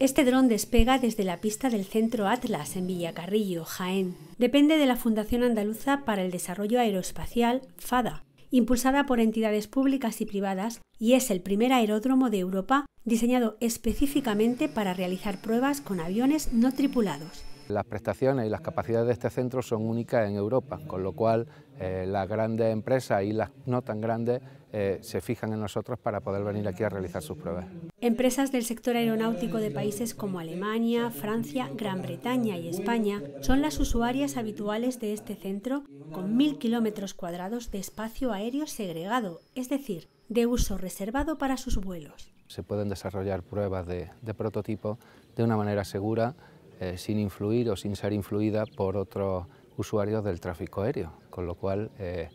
Este dron despega desde la pista del Centro Atlas en Villacarrillo, Jaén. Depende de la Fundación Andaluza para el Desarrollo Aeroespacial, FADA, impulsada por entidades públicas y privadas, y es el primer aeródromo de Europa diseñado específicamente para realizar pruebas con aviones no tripulados. Las prestaciones y las capacidades de este centro son únicas en Europa, con lo cual eh, las grandes empresas y las no tan grandes eh, se fijan en nosotros para poder venir aquí a realizar sus pruebas. Empresas del sector aeronáutico de países como Alemania, Francia, Gran Bretaña y España son las usuarias habituales de este centro con mil kilómetros cuadrados de espacio aéreo segregado, es decir, de uso reservado para sus vuelos. Se pueden desarrollar pruebas de, prototipo de una manera segura, eh, sin influir o sin ser influida por otros usuarios del tráfico aéreo, con lo cual eh,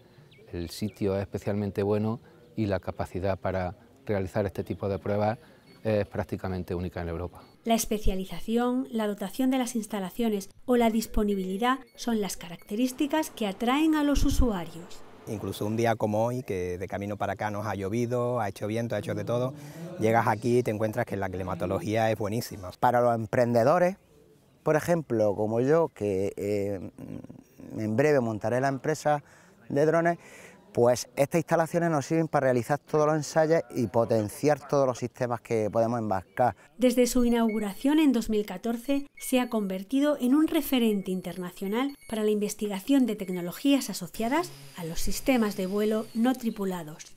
el sitio es especialmente bueno y la capacidad para realizar este tipo de pruebas es prácticamente única en Europa. La especialización, la dotación de las instalaciones o la disponibilidad son las características que atraen a los usuarios. Incluso un día como hoy, que de camino para acá nos ha llovido, ha hecho viento, ha hecho de todo, llegas aquí y te encuentras que la climatología es buenísima. Para los emprendedores, por ejemplo, como yo, que eh, en breve montaré la empresa, de drones, pues estas instalaciones nos sirven para realizar todos los ensayos y potenciar todos los sistemas que podemos embarcar. Desde su inauguración en 2014 se ha convertido en un referente internacional para la investigación de tecnologías asociadas a los sistemas de vuelo no tripulados.